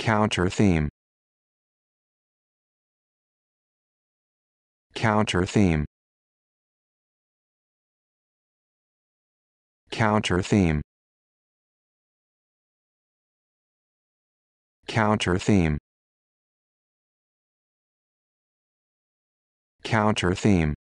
Counter-theme Counter-theme Counter-theme Counter-theme Counter-theme